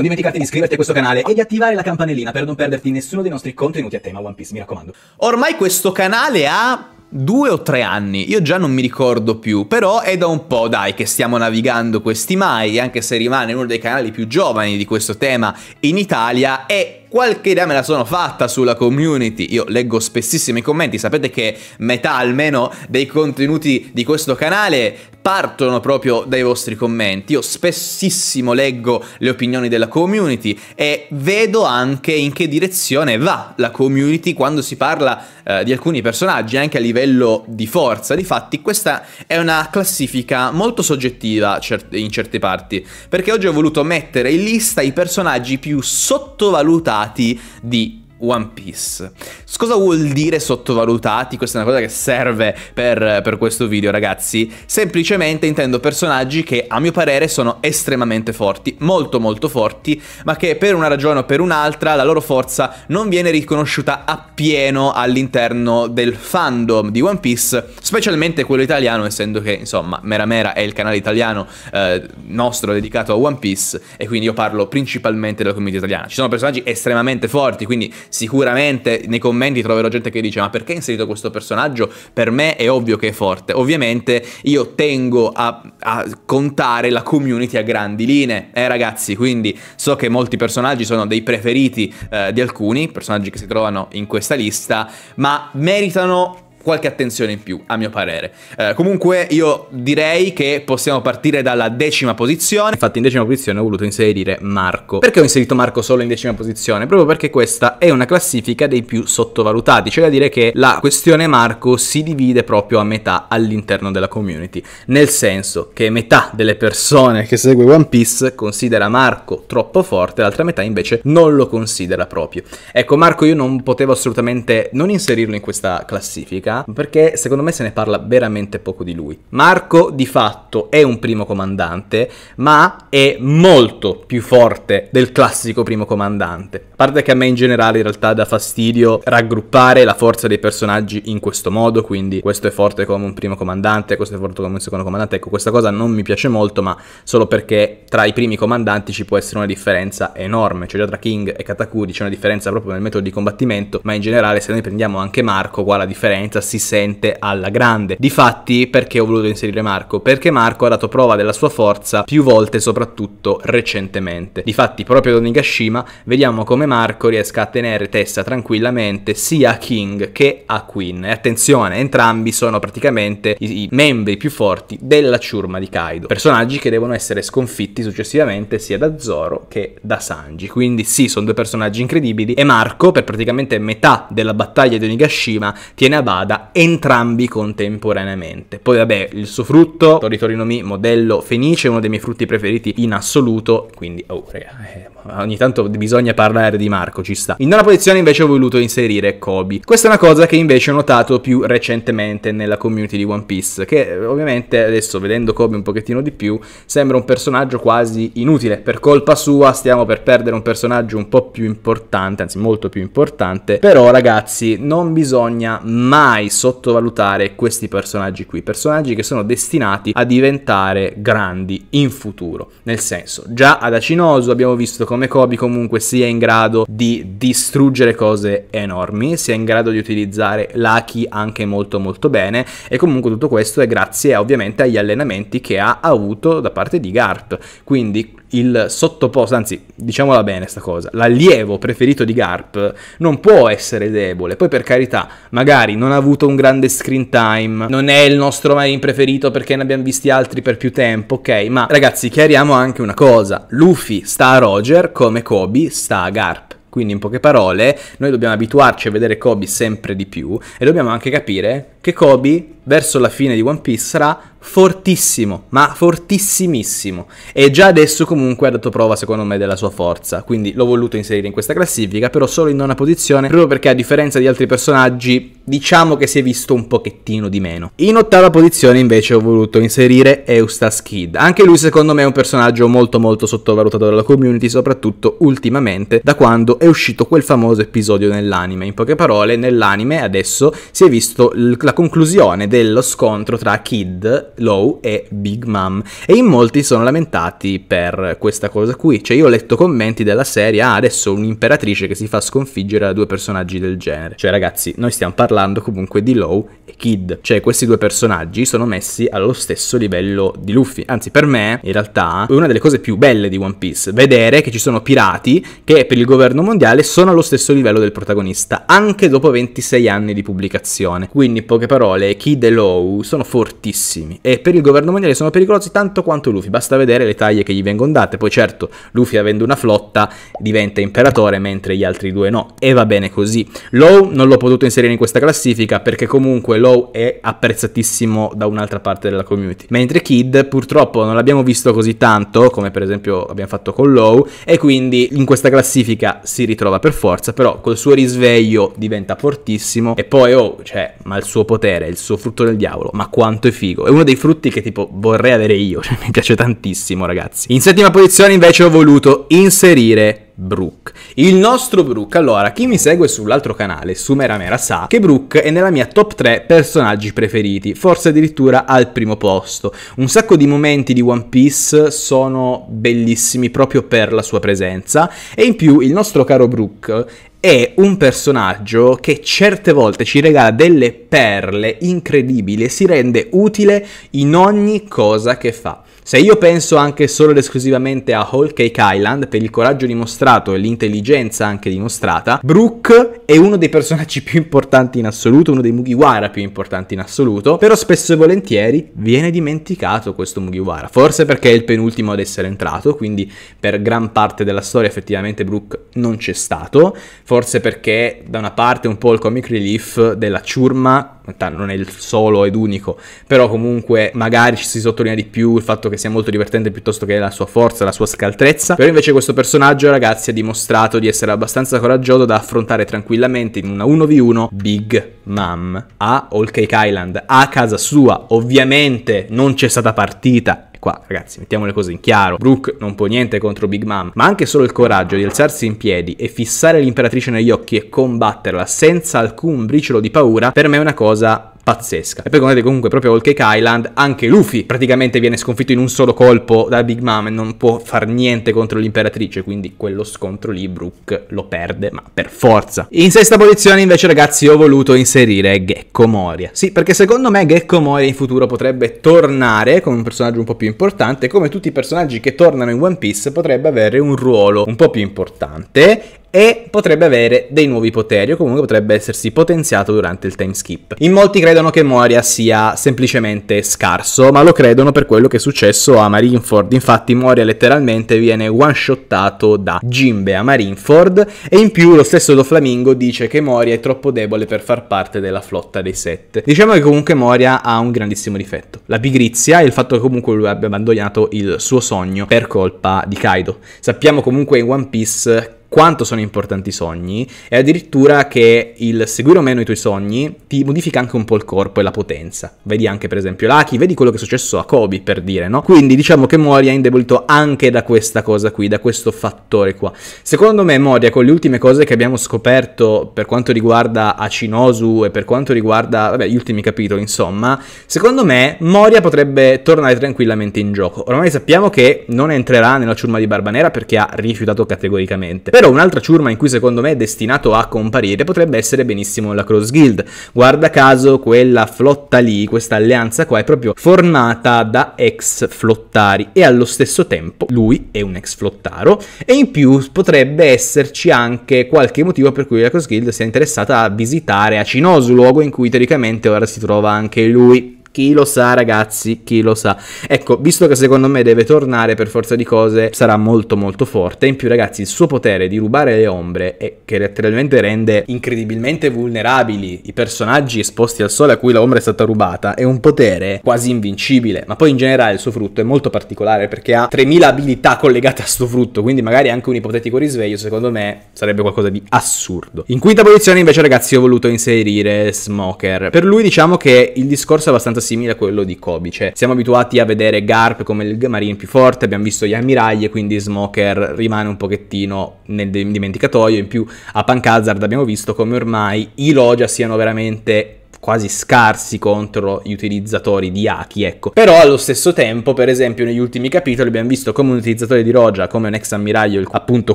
Non dimenticate di iscriverti a questo canale e di attivare la campanellina per non perderti nessuno dei nostri contenuti a tema One Piece, mi raccomando. Ormai questo canale ha due o tre anni, io già non mi ricordo più, però è da un po' dai che stiamo navigando questi mai, anche se rimane uno dei canali più giovani di questo tema in Italia e qualche idea me la sono fatta sulla community. Io leggo spessissimo i commenti, sapete che metà almeno dei contenuti di questo canale partono proprio dai vostri commenti. Io spessissimo leggo le opinioni della community e vedo anche in che direzione va la community quando si parla eh, di alcuni personaggi, anche a livello di forza. Difatti questa è una classifica molto soggettiva in certe parti, perché oggi ho voluto mettere in lista i personaggi più sottovalutati dati di One Piece. Cosa vuol dire sottovalutati? Questa è una cosa che serve per, per, questo video, ragazzi. Semplicemente intendo personaggi che, a mio parere, sono estremamente forti, molto molto forti, ma che per una ragione o per un'altra la loro forza non viene riconosciuta appieno all'interno del fandom di One Piece, specialmente quello italiano, essendo che, insomma, Mera Mera è il canale italiano eh, nostro dedicato a One Piece, e quindi io parlo principalmente della community italiana. Ci sono personaggi estremamente forti, quindi Sicuramente nei commenti troverò gente che dice ma perché hai inserito questo personaggio? Per me è ovvio che è forte. Ovviamente io tengo a, a contare la community a grandi linee, eh ragazzi, quindi so che molti personaggi sono dei preferiti eh, di alcuni, personaggi che si trovano in questa lista, ma meritano qualche attenzione in più, a mio parere. Eh, comunque io direi che possiamo partire dalla decima posizione. Infatti in decima posizione ho voluto inserire Marco. Perché ho inserito Marco solo in decima posizione? Proprio perché questa è una classifica dei più sottovalutati, cioè da dire che la questione Marco si divide proprio a metà all'interno della community, nel senso che metà delle persone che segue One Piece considera Marco troppo forte, l'altra metà invece non lo considera proprio. Ecco, Marco io non potevo assolutamente non inserirlo in questa classifica critica, perché secondo me se ne parla veramente poco di lui. Marco di fatto è un primo comandante, ma è molto più forte del classico primo comandante. A parte che a me in generale in realtà dà fastidio raggruppare la forza dei personaggi in questo modo, quindi questo è forte come un primo comandante, questo è forte come un secondo comandante, ecco questa cosa non mi piace molto, ma solo perché tra i primi comandanti ci può essere una differenza enorme, cioè già tra King e Katakuri c'è una differenza proprio nel metodo di combattimento, ma in generale se noi prendiamo anche Marco qua la differenza diretta si sente alla grande. Difatti, perché ho voluto inserire Marco? Perché Marco ha dato prova della sua forza più volte, soprattutto recentemente. Difatti, proprio da Nigashima, vediamo come Marco riesca a tenere testa tranquillamente sia a King che a Queen. E attenzione, entrambi sono praticamente i, i membri più forti della ciurma di Kaido. Personaggi che devono essere sconfitti successivamente sia da Zoro che da Sanji. Quindi sì, sono due personaggi incredibili e Marco, per praticamente metà della battaglia di Onigashima, tiene a bada vada entrambi contemporaneamente. Poi vabbè, il suo frutto, Toritorino Mi, modello Fenice, uno dei miei frutti preferiti in assoluto, quindi oh, raga, eh, ogni tanto bisogna parlare di Marco, ci sta. In una posizione invece ho voluto inserire Kobe. Questa è una cosa che invece ho notato più recentemente nella community di One Piece, che ovviamente adesso vedendo Kobe un pochettino di più sembra un personaggio quasi inutile. Per colpa sua stiamo per perdere un personaggio un po' più importante, anzi molto più importante, però ragazzi non bisogna mai mai sottovalutare questi personaggi qui, personaggi che sono destinati a diventare grandi in futuro. Nel senso, già ad Acinoso abbiamo visto come Kobe comunque sia in grado di distruggere cose enormi, sia in grado di utilizzare l'Aki anche molto molto bene e comunque tutto questo è grazie ovviamente agli allenamenti che ha avuto da parte di Garp. Quindi il sottoposto, anzi diciamola bene questa cosa, l'allievo preferito di Garp non può essere debole, poi per carità magari non ha avuto un grande screen time, non è il nostro main preferito perché ne abbiamo visti altri per più tempo, ok, ma ragazzi chiariamo anche una cosa, Luffy sta a Roger come Kobe sta a Garp. Quindi in poche parole noi dobbiamo abituarci a vedere Kobe sempre di più e dobbiamo anche capire che Kobe verso la fine di One Piece sarà fortissimo, ma fortissimissimo. E già adesso comunque ha dato prova secondo me della sua forza, quindi l'ho voluto inserire in questa classifica, però solo in nona posizione, proprio perché a differenza di altri personaggi diciamo che si è visto un pochettino di meno. In ottava posizione invece ho voluto inserire Eustace Kid, anche lui secondo me è un personaggio molto molto sottovalutato dalla community, soprattutto ultimamente da quando è uscito quel famoso episodio nell'anime. In poche parole, nell'anime adesso si è visto la conclusione dello scontro tra Kid, Low e Big Mom e in molti sono lamentati per questa cosa qui, cioè io ho letto commenti della serie, ah adesso un'imperatrice che si fa sconfiggere da due personaggi del genere, cioè ragazzi noi stiamo parlando comunque di Low e Kid, cioè questi due personaggi sono messi allo stesso livello di Luffy, anzi per me in realtà è una delle cose più belle di One Piece, vedere che ci sono pirati che per il governo mondiale sono allo stesso livello del protagonista, anche dopo 26 anni di pubblicazione, quindi po- poche parole, Kid e Low sono fortissimi e per il governo mondiale sono pericolosi tanto quanto Luffy, basta vedere le taglie che gli vengono date, poi certo Luffy avendo una flotta diventa imperatore mentre gli altri due no, e va bene così. Low non l'ho potuto inserire in questa classifica perché comunque Low è apprezzatissimo da un'altra parte della community, mentre Kid purtroppo non l'abbiamo visto così tanto, come per esempio abbiamo fatto con Low, e quindi in questa classifica si ritrova per forza, però col suo risveglio diventa fortissimo e poi oh, cioè, ma il suo potere, il suo frutto del diavolo, ma quanto è figo. È uno dei frutti che tipo vorrei avere io, cioè mi piace tantissimo ragazzi. In settima posizione invece ho voluto inserire Brooke. Il nostro Brooke, allora, chi mi segue sull'altro canale, su Meramera, sa che Brooke è nella mia top 3 personaggi preferiti, forse addirittura al primo posto. Un sacco di momenti di One Piece sono bellissimi proprio per la sua presenza e in più il nostro caro Brooke è un personaggio che certe volte ci regala delle perle incredibili e si rende utile in ogni cosa che fa. Se io penso anche solo ed esclusivamente a Whole Cake Island, per il coraggio dimostrato e l'intelligenza anche dimostrata, Brooke è uno dei personaggi più importanti in assoluto, uno dei Mugiwara più importanti in assoluto, però spesso e volentieri viene dimenticato questo Mugiwara, forse perché è il penultimo ad essere entrato, quindi per gran parte della storia effettivamente Brooke non c'è stato, forse perché da una parte un po' il comic relief della ciurma, non è il solo ed unico, però comunque magari ci si sottolinea di più il fatto che sia molto divertente piuttosto che la sua forza, la sua scaltrezza. Però invece questo personaggio, ragazzi, ha dimostrato di essere abbastanza coraggioso da affrontare tranquillamente in una 1v1 Big Mom a All Cake Island, a casa sua. Ovviamente non c'è stata partita, Qua, ragazzi, mettiamo le cose in chiaro. Brooke non può niente contro Big Mom, ma anche solo il coraggio di alzarsi in piedi e fissare l'imperatrice negli occhi e combatterla senza alcun briciolo di paura, per me è una cosa pazzesca. E poi come vedete comunque proprio All Cake Island, anche Luffy praticamente viene sconfitto in un solo colpo da Big Mom e non può far niente contro l'imperatrice, quindi quello scontro lì Brooke lo perde, ma per forza. In sesta posizione invece ragazzi ho voluto inserire Gecko Moria. Sì, perché secondo me Gecko Moria in futuro potrebbe tornare con un personaggio un po' più importante, come tutti i personaggi che tornano in One Piece potrebbe avere un ruolo un po' più importante e potrebbe avere dei nuovi poteri o comunque potrebbe essersi potenziato durante il time skip. In molti credono che Moria sia semplicemente scarso, ma lo credono per quello che è successo a Marineford. Infatti Moria letteralmente viene one-shottato da Jimbe a Marineford e in più lo stesso Doflamingo dice che Moria è troppo debole per far parte della flotta dei set. Diciamo che comunque Moria ha un grandissimo difetto, la pigrizia e il fatto che comunque lui abbia abbandonato il suo sogno per colpa di Kaido. Sappiamo comunque in One Piece quanto sono importanti i sogni e addirittura che il seguire o meno i tuoi sogni ti modifica anche un po' il corpo e la potenza. Vedi anche per esempio l'Aki, vedi quello che è successo a Kobe per dire, no? Quindi diciamo che Moria è indebolito anche da questa cosa qui, da questo fattore qua. Secondo me Moria con le ultime cose che abbiamo scoperto per quanto riguarda Acinosu e per quanto riguarda, vabbè, gli ultimi capitoli insomma, secondo me Moria potrebbe tornare tranquillamente in gioco. Ormai sappiamo che non entrerà nella ciurma di Barbanera perché ha rifiutato categoricamente però un'altra ciurma in cui secondo me è destinato a comparire potrebbe essere benissimo la Cross Guild. Guarda caso quella flotta lì, questa alleanza qua è proprio formata da ex flottari e allo stesso tempo lui è un ex flottaro e in più potrebbe esserci anche qualche motivo per cui la Cross Guild sia interessata a visitare Acinosu, luogo in cui teoricamente ora si trova anche lui. Chi lo sa, ragazzi, chi lo sa. Ecco, visto che secondo me deve tornare per forza di cose, sarà molto molto forte. In più, ragazzi, il suo potere di rubare le ombre e che letteralmente rende incredibilmente vulnerabili i personaggi esposti al sole a cui l'ombra è stata rubata, è un potere quasi invincibile. Ma poi in generale il suo frutto è molto particolare perché ha 3000 abilità collegate a sto frutto, quindi magari anche un ipotetico risveglio, secondo me, sarebbe qualcosa di assurdo. In quinta posizione invece, ragazzi, ho voluto inserire Smoker. Per lui diciamo che il discorso è abbastanza abbastanza simile a quello di Kobe, cioè siamo abituati a vedere Garp come il Marine più forte, abbiamo visto gli ammiragli e quindi Smoker rimane un pochettino nel dimenticatoio, in più a Punk Hazard abbiamo visto come ormai i Logia siano veramente quasi scarsi contro gli utilizzatori di Aki, ecco. Però allo stesso tempo, per esempio, negli ultimi capitoli abbiamo visto come un utilizzatore di Roja, come un ex ammiraglio, appunto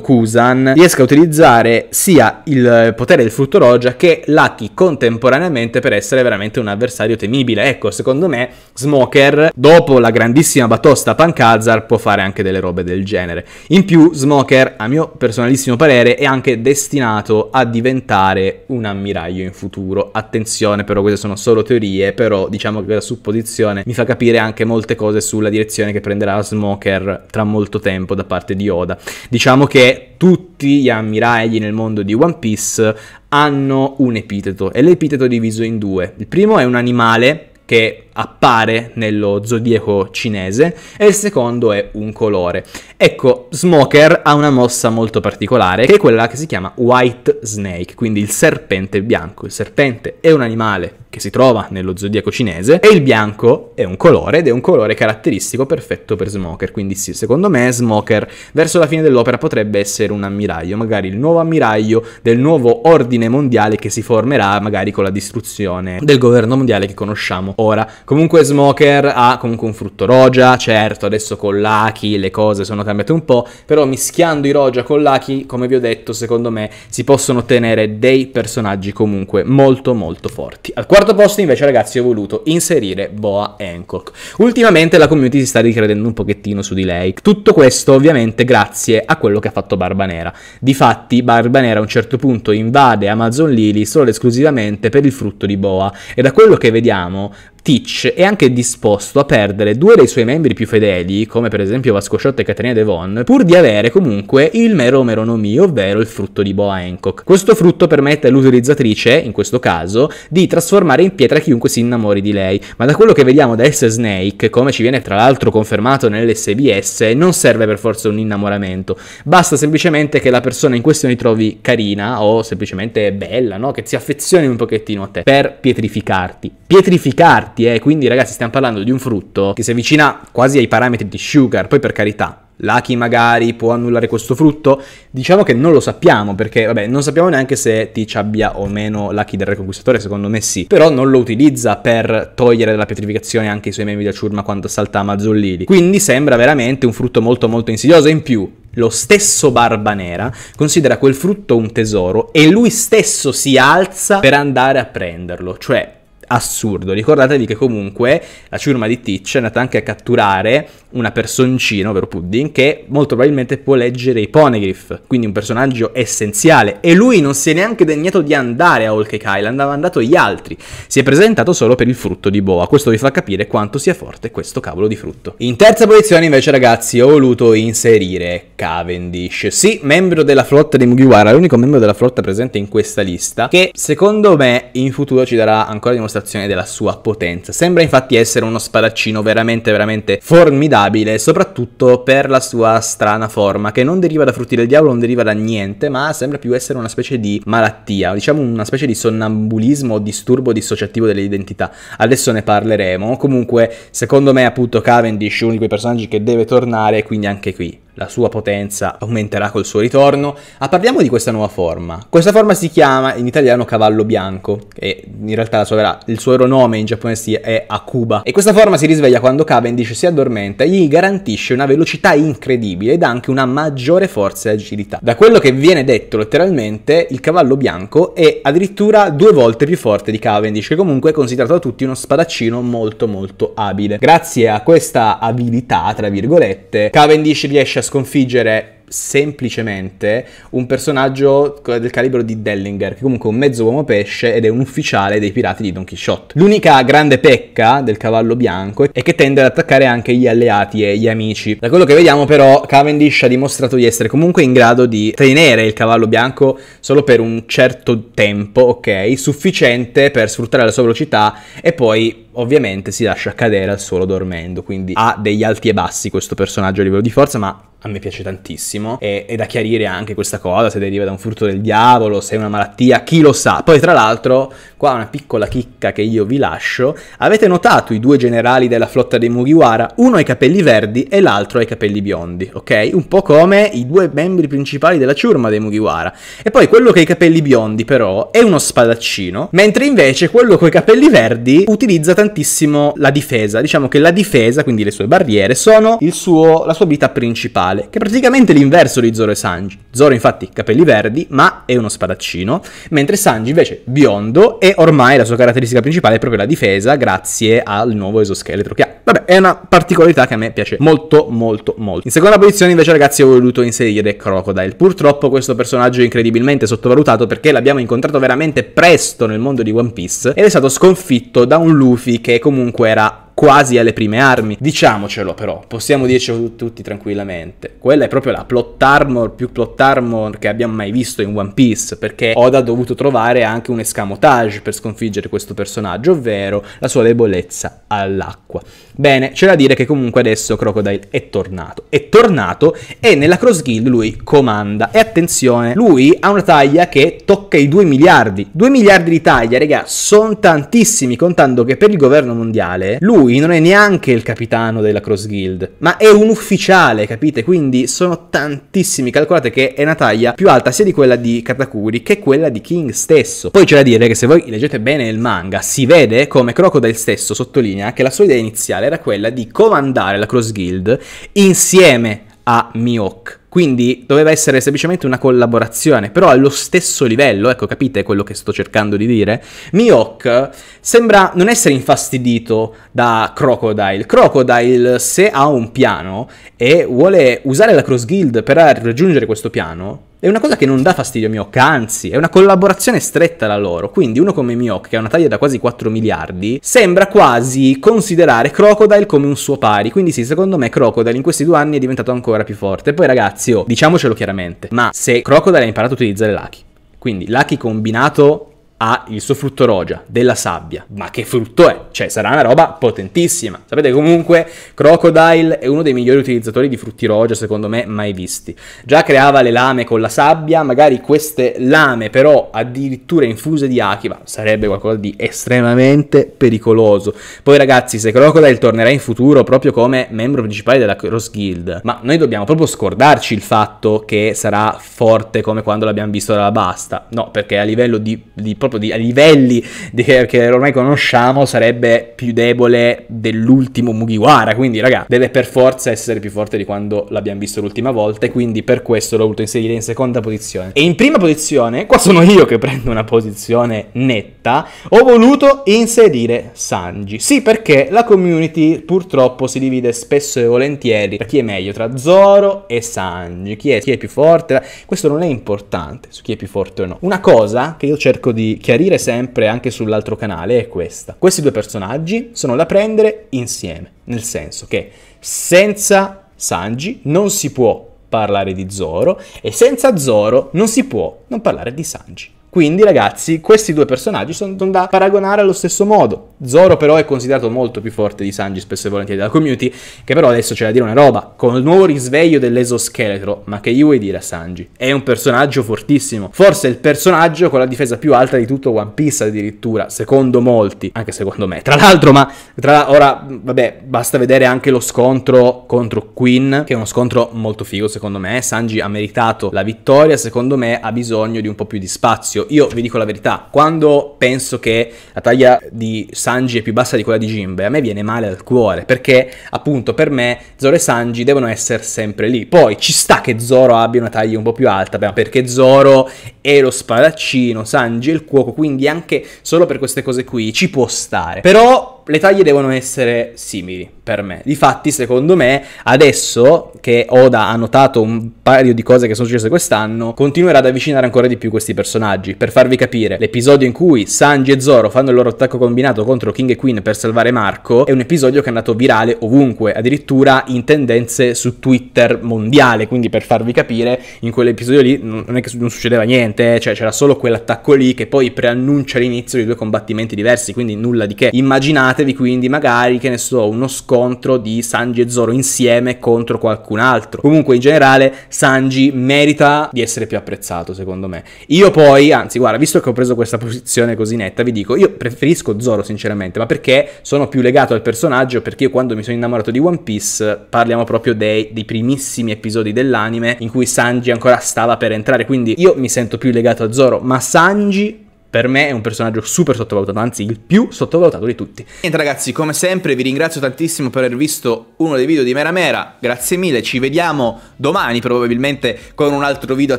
Kusan, riesca a utilizzare sia il potere del frutto Roja che l'Aki contemporaneamente per essere veramente un avversario temibile. Ecco, secondo me, Smoker, dopo la grandissima batosta a Pankazar, può fare anche delle robe del genere. In più, Smoker, a mio personalissimo parere, è anche destinato a diventare un ammiraglio in futuro. Attenzione però però queste sono solo teorie, però diciamo che la supposizione mi fa capire anche molte cose sulla direzione che prenderà Smoker tra molto tempo da parte di Oda. Diciamo che tutti gli ammiragli nel mondo di One Piece hanno un epiteto e l'epiteto è diviso in due. Il primo è un animale che appare nello zodiaco cinese e il secondo è un colore. Ecco, Smoker ha una mossa molto particolare che è quella che si chiama White Snake, quindi il serpente bianco. Il serpente è un animale che si trova nello zodiaco cinese e il bianco è un colore ed è un colore caratteristico perfetto per Smoker, quindi sì, secondo me Smoker verso la fine dell'opera potrebbe essere un ammiraglio, magari il nuovo ammiraglio del nuovo ordine mondiale che si formerà magari con la distruzione del governo mondiale che conosciamo ora. Comunque Smoker ha comunque un frutto roja, certo adesso con l'Aki le cose sono cambiate un po', però mischiando i roja con l'Aki, come vi ho detto, secondo me si possono ottenere dei personaggi comunque molto molto forti. Al quarto posto invece ragazzi ho voluto inserire Boa Hancock. Ultimamente la community si sta ricredendo un pochettino su di lei. Tutto questo ovviamente grazie a quello che ha fatto Barba Nera. Difatti Barba Nera a un certo punto invade Amazon Lily solo ed esclusivamente per il frutto di Boa e da quello che vediamo Teach è anche disposto a perdere due dei suoi membri più fedeli, come per esempio Vasco Shot e Caterina Devon, pur di avere comunque il mero nomi, ovvero il frutto di Boa Hancock. Questo frutto permette all'utilizzatrice, in questo caso, di trasformare in pietra chiunque si innamori di lei, ma da quello che vediamo da S. Snake, come ci viene tra l'altro confermato nell'SBS, non serve per forza un innamoramento, basta semplicemente che la persona in questione trovi carina o semplicemente bella, no? che si affezioni un pochettino a te, per pietrificarti. Pietrificarti! piatti, eh. Quindi, ragazzi, stiamo parlando di un frutto che si avvicina quasi ai parametri di sugar. Poi, per carità, Lucky magari può annullare questo frutto? Diciamo che non lo sappiamo perché, vabbè, non sappiamo neanche se Teach abbia o meno Lucky del Reconquistatore, secondo me sì. Però non lo utilizza per togliere dalla pietrificazione anche i suoi membri da ciurma quando salta Mazzollili. Quindi sembra veramente un frutto molto molto insidioso. In più, lo stesso Barba Nera considera quel frutto un tesoro e lui stesso si alza per andare a prenderlo. Cioè, assurdo. Ricordatevi che comunque la ciurma di Teach è andata anche a catturare una personcina, ovvero Pudding, che molto probabilmente può leggere i Poneglyph, quindi un personaggio essenziale. E lui non si è neanche degnato di andare a Hulk Cake Island, ha mandato gli altri. Si è presentato solo per il frutto di boa. Questo vi fa capire quanto sia forte questo cavolo di frutto. In terza posizione invece ragazzi ho voluto inserire Cavendish. Sì, membro della flotta di Mugiwara, l'unico membro della flotta presente in questa lista, che secondo me in futuro ci darà ancora dimostrazione dimostrazione della sua potenza. Sembra infatti essere uno spadaccino veramente veramente formidabile, soprattutto per la sua strana forma, che non deriva da frutti del diavolo, non deriva da niente, ma sembra più essere una specie di malattia, diciamo una specie di sonnambulismo o disturbo dissociativo dell'identità. Adesso ne parleremo. Comunque, secondo me, appunto, Cavendish è uno di quei personaggi che deve tornare, quindi anche qui la sua potenza aumenterà col suo ritorno. Ma ah, parliamo di questa nuova forma. Questa forma si chiama in italiano cavallo bianco, e in realtà vera, il suo vero nome in giapponese è Akuba. E questa forma si risveglia quando Cavendish si addormenta e gli garantisce una velocità incredibile ed anche una maggiore forza e agilità. Da quello che viene detto letteralmente, il cavallo bianco è addirittura due volte più forte di Cavendish, che comunque è considerato da tutti uno spadaccino molto molto abile. Grazie a questa abilità, tra virgolette, Cavendish riesce a sconfiggere semplicemente un personaggio del calibro di Dellinger, che comunque è un mezzo uomo pesce ed è un ufficiale dei pirati di Don Quixote. L'unica grande pecca del cavallo bianco è che tende ad attaccare anche gli alleati e gli amici. Da quello che vediamo però Cavendish ha dimostrato di essere comunque in grado di tenere il cavallo bianco solo per un certo tempo, ok, sufficiente per sfruttare la sua velocità e poi ovviamente si lascia cadere al suolo dormendo, quindi ha degli alti e bassi questo personaggio a livello di forza, ma a me piace tantissimo. E, e da chiarire anche questa cosa, se deriva da un furto del diavolo, se è una malattia, chi lo sa. Poi, tra l'altro, Qua una piccola chicca che io vi lascio. Avete notato i due generali della flotta dei Mugiwara? Uno ha i capelli verdi e l'altro ha i capelli biondi, ok? Un po' come i due membri principali della ciurma dei Mugiwara. E poi quello che ha i capelli biondi però è uno spadaccino, mentre invece quello con i capelli verdi utilizza tantissimo la difesa. Diciamo che la difesa, quindi le sue barriere, sono suo, la sua abilità principale, che è praticamente l'inverso di Zoro e Sanji. Zoro infatti capelli verdi, ma è uno spadaccino, mentre Sanji invece biondo e ormai la sua caratteristica principale è proprio la difesa grazie al nuovo esoscheletro che ha. Vabbè, è una particolarità che a me piace molto molto molto. In seconda posizione invece ragazzi ho voluto inserire Crocodile. Purtroppo questo personaggio è incredibilmente sottovalutato perché l'abbiamo incontrato veramente presto nel mondo di One Piece ed è stato sconfitto da un Luffy che comunque era quasi alle prime armi. Diciamocelo però, possiamo dircelo tutti tranquillamente. Quella è proprio la plot armor più plot armor che abbiamo mai visto in One Piece, perché Oda ha dovuto trovare anche un escamotage per sconfiggere questo personaggio, ovvero la sua debolezza all'acqua. Bene, c'è da dire che comunque adesso Crocodile è tornato. È tornato e nella Cross Guild lui comanda. E attenzione, lui ha una taglia che tocca i 2 miliardi. 2 miliardi di taglia, raga, sono tantissimi, contando che per il governo mondiale lui lui non è neanche il capitano della Cross Guild, ma è un ufficiale, capite? Quindi sono tantissimi, calcolate che è una taglia più alta sia di quella di Katakuri che quella di King stesso. Poi c'è da dire che se voi leggete bene il manga, si vede come Crocodile stesso sottolinea che la sua idea iniziale era quella di comandare la Cross Guild insieme a Miyok quindi doveva essere semplicemente una collaborazione, però allo stesso livello, ecco capite quello che sto cercando di dire? Mihawk sembra non essere infastidito da Crocodile. Crocodile se ha un piano e vuole usare la Cross Guild per raggiungere questo piano, è una cosa che non dà fastidio a Mihawk, anzi, è una collaborazione stretta la loro. Quindi uno come Mihawk, che ha una taglia da quasi 4 miliardi, sembra quasi considerare Crocodile come un suo pari. Quindi sì, secondo me Crocodile in questi due anni è diventato ancora più forte. Poi ragazzi, Lazio, diciamocelo chiaramente, ma se Crocodile ha imparato a utilizzare Lucky, quindi Lucky combinato ha il suo frutto rogia, della sabbia. Ma che frutto è? Cioè, sarà una roba potentissima. Sapete, comunque, Crocodile è uno dei migliori utilizzatori di frutti rogia, secondo me, mai visti. Già creava le lame con la sabbia, magari queste lame, però, addirittura infuse di Akiva, sarebbe qualcosa di estremamente pericoloso. Poi, ragazzi, se Crocodile tornerà in futuro proprio come membro principale della Cross Guild, ma noi dobbiamo proprio scordarci il fatto che sarà forte come quando l'abbiamo visto dalla Basta. No, perché a livello di, di proprio di, a livelli di, che ormai conosciamo, sarebbe più debole dell'ultimo Mugiwara. Quindi, raga, deve per forza essere più forte di quando l'abbiamo visto l'ultima volta. E quindi per questo l'ho voluto inserire in seconda posizione. E in prima posizione, qua sono io che prendo una posizione netta, ho voluto inserire Sanji. Sì, perché la community purtroppo si divide spesso e volentieri tra chi è meglio tra Zoro e Sanji, chi è, chi è più forte. Questo non è importante su chi è più forte o no. Una cosa che io cerco di chiarire sempre anche sull'altro canale è questa. Questi due personaggi sono da prendere insieme, nel senso che senza Sanji non si può parlare di Zoro e senza Zoro non si può non parlare di Sanji. Quindi ragazzi, questi due personaggi sono da paragonare allo stesso modo. Zoro però è considerato molto più forte di Sanji spesso e volentieri dalla community, che però adesso c'è da dire una roba, con il nuovo risveglio dell'esoscheletro, ma che io vuoi dire a Sanji? È un personaggio fortissimo, forse il personaggio con la difesa più alta di tutto One Piece addirittura, secondo molti, anche secondo me. Tra l'altro, ma tra ora, vabbè, basta vedere anche lo scontro contro Queen, che è uno scontro molto figo secondo me, Sanji ha meritato la vittoria, secondo me ha bisogno di un po' più di spazio io vi dico la verità, quando penso che la taglia di Sanji è più bassa di quella di Jimbe, a me viene male al cuore, perché appunto per me Zoro e Sanji devono essere sempre lì. Poi ci sta che Zoro abbia una taglia un po' più alta, perché Zoro è lo spadaccino, Sanji è il cuoco, quindi anche solo per queste cose qui ci può stare. Però le taglie devono essere simili per me. Difatti, secondo me, adesso che Oda ha notato un paio di cose che sono successe quest'anno, continuerà ad avvicinare ancora di più questi personaggi. Per farvi capire, l'episodio in cui Sanji e Zoro fanno il loro attacco combinato contro King e Queen per salvare Marco è un episodio che è andato virale ovunque, addirittura in tendenze su Twitter mondiale. Quindi, per farvi capire, in quell'episodio lì non è che non succedeva niente, eh. cioè c'era solo quell'attacco lì che poi preannuncia l'inizio di due combattimenti diversi, quindi nulla di che. Immaginate Immaginatevi quindi magari, che ne so, uno scontro di Sanji e Zoro insieme contro qualcun altro. Comunque in generale Sanji merita di essere più apprezzato secondo me. Io poi, anzi guarda, visto che ho preso questa posizione così netta, vi dico, io preferisco Zoro sinceramente, ma perché sono più legato al personaggio, perché io quando mi sono innamorato di One Piece parliamo proprio dei, dei primissimi episodi dell'anime in cui Sanji ancora stava per entrare, quindi io mi sento più legato a Zoro, ma Sanji per me è un personaggio super sottovalutato, anzi il più sottovalutato di tutti. Niente ragazzi, come sempre vi ringrazio tantissimo per aver visto uno dei video di Mera Mera, grazie mille, ci vediamo domani probabilmente con un altro video a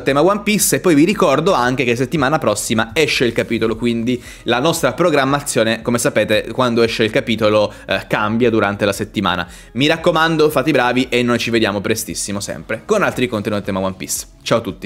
tema One Piece e poi vi ricordo anche che settimana prossima esce il capitolo, quindi la nostra programmazione, come sapete, quando esce il capitolo eh, cambia durante la settimana. Mi raccomando, fate i bravi e noi ci vediamo prestissimo sempre con altri contenuti a tema One Piece. Ciao a tutti!